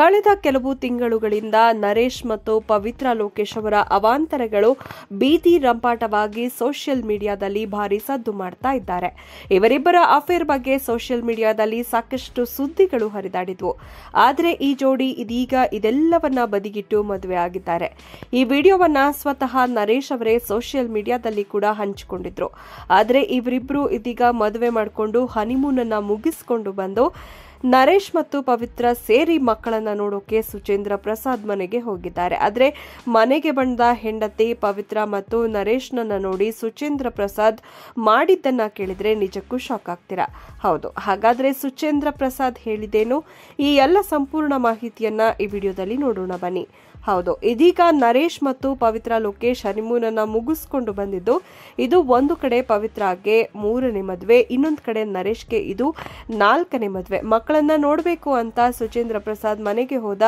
ಕಳೆದ ಕೆಲವು ತಿಂಗಳುಗಳಿಂದ ನರೇಶ್ ಮತ್ತು ಪವಿತ್ರ ಲೋಕೇಶ್ ಅವರ ಅವಾಂತರಗಳು ಬೀದಿ ರಂಪಾಟವಾಗಿ ಸೋಷಿಯಲ್ ಮೀಡಿಯಾದಲ್ಲಿ ಭಾರಿ ಸದ್ದು ಮಾಡ್ತಾ ಇದ್ದಾರೆ ಇವರಿಬ್ಬರ ಅಫೇರ್ ಬಗ್ಗೆ ಸೋಷಿಯಲ್ ಮೀಡಿಯಾದಲ್ಲಿ ಸಾಕಷ್ಟು ಸುದ್ದಿಗಳು ಹರಿದಾಡಿದ್ವು ಆದರೆ ಈ ಜೋಡಿ ಇದೀಗ ಇದೆಲ್ಲವನ್ನ ಬದಿಗಿಟ್ಟು ಮದುವೆ ಆಗಿದ್ದಾರೆ ಈ ವಿಡಿಯೋವನ್ನ ಸ್ವತಃ ನರೇಶ್ ಅವರೇ ಸೋಷಿಯಲ್ ಮೀಡಿಯಾದಲ್ಲಿ ಕೂಡ ಹಂಚಿಕೊಂಡಿದ್ರು ಆದರೆ ಇವರಿಬ್ಬರು ಇದೀಗ ಮದುವೆ ಮಾಡಿಕೊಂಡು ಹನಿಮೂನನ್ನು ಮುಗಿಸಿಕೊಂಡು ಬಂದು ನರೇಶ್ ಮತ್ತು ಪವಿತ್ರ ಸೇರಿ ಮಕ್ಕಳನ್ನ ನೋಡೋಕೆ ಸುಚೇಂದ್ರ ಪ್ರಸಾದ್ ಮನೆಗೆ ಹೋಗಿದ್ದಾರೆ ಆದರೆ ಮನೆಗೆ ಬಂದ ಹೆಂಡತಿ ಪವಿತ್ರ ಮತ್ತು ನರೇಶ್ನನ್ನ ನೋಡಿ ಸುಚೇಂದ್ರ ಪ್ರಸಾದ್ ಮಾಡಿದ್ದನ್ನ ಕೇಳಿದ್ರೆ ನಿಜಕ್ಕೂ ಶಾಕ್ ಆಗ್ತೀರಾ ಹೌದು ಹಾಗಾದ್ರೆ ಸುಚೇಂದ್ರ ಪ್ರಸಾದ್ ಹೇಳಿದೇನು ಈ ಎಲ್ಲ ಸಂಪೂರ್ಣ ಮಾಹಿತಿಯನ್ನ ಈ ವಿಡಿಯೋದಲ್ಲಿ ನೋಡೋಣ ಬನ್ನಿ ಹೌದು ಇದೀಗ ನರೇಶ್ ಮತ್ತು ಪವಿತ್ರ ಲೋಕೇಶ್ ಹನಿಮೂನನ್ನ ಮುಗಿಸ್ಕೊಂಡು ಬಂದಿದ್ದು ಇದು ಒಂದು ಕಡೆ ಪವಿತ್ರಗೆ ಮೂರನೇ ಮದುವೆ ಇನ್ನೊಂದು ಕಡೆ ನರೇಶ್ಗೆ ಇದು ನಾಲ್ಕನೇ ಮದುವೆ ಮಕ್ಕಳ ಮಕ್ಕಳನ್ನ ನೋಡಬೇಕು ಅಂತ ಸುಚೇಂದ್ರ ಪ್ರಸಾದ್ ಮನೆಗೆ ಹೋದ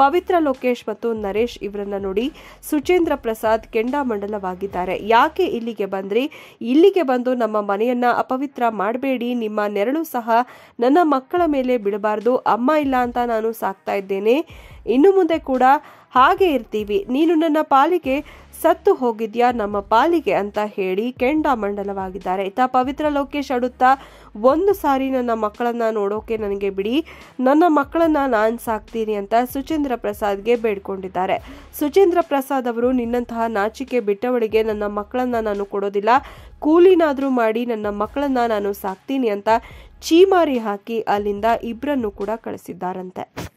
ಪವಿತ್ರ ಲೋಕೇಶ್ ಮತ್ತು ನರೇಶ್ ಇವರನ್ನ ನೋಡಿ ಸುಚೇಂದ್ರ ಪ್ರಸಾದ್ ಕೆಂಡಾಮಂಡಲವಾಗಿದ್ದಾರೆ ಯಾಕೆ ಇಲ್ಲಿಗೆ ಬಂದ್ರಿ ಇಲ್ಲಿಗೆ ಬಂದು ನಮ್ಮ ಮನೆಯನ್ನ ಅಪವಿತ್ರ ಮಾಡಬೇಡಿ ನಿಮ್ಮ ನೆರಳು ಸಹ ನನ್ನ ಮಕ್ಕಳ ಮೇಲೆ ಬಿಡಬಾರದು ಅಮ್ಮ ಇಲ್ಲ ಅಂತ ನಾನು ಸಾಕ್ತಾ ಇದ್ದೇನೆ ಇನ್ನು ಮುಂದೆ ಕೂಡ ಹಾಗೆ ಇರ್ತೀವಿ ನೀನು ನನ್ನ ಪಾಲಿಗೆ ಸತ್ತು ಹೋಗಿದ್ಯಾ ನಮ್ಮ ಪಾಲಿಗೆ ಅಂತ ಹೇಳಿ ಮಂಡಲವಾಗಿದ್ದಾರೆ ಇತಾ ಪವಿತ್ರ ಲೋಕೇಶ್ ಅಡುತ್ತಾ ಒಂದು ಸಾರಿ ನನ್ನ ಮಕ್ಕಳನ್ನ ನೋಡೋಕೆ ನನಗೆ ಬಿಡಿ ನನ್ನ ಮಕ್ಕಳನ್ನ ನಾನು ಸಾಕ್ತೀನಿ ಅಂತ ಸುಚೇಂದ್ರ ಪ್ರಸಾದ್ಗೆ ಬೇಡ್ಕೊಂಡಿದ್ದಾರೆ ಸುಚೇಂದ್ರ ಪ್ರಸಾದ್ ಅವರು ನಿನ್ನಂತಹ ನಾಚಿಕೆ ಬಿಟ್ಟವಳಿಗೆ ನನ್ನ ಮಕ್ಕಳನ್ನ ನಾನು ಕೊಡೋದಿಲ್ಲ ಕೂಲಿನಾದರೂ ಮಾಡಿ ನನ್ನ ಮಕ್ಕಳನ್ನ ನಾನು ಸಾಕ್ತೀನಿ ಅಂತ ಚೀಮಾರಿ ಹಾಕಿ ಅಲ್ಲಿಂದ ಇಬ್ಬರನ್ನು ಕೂಡ ಕಳಿಸಿದ್ದಾರಂತೆ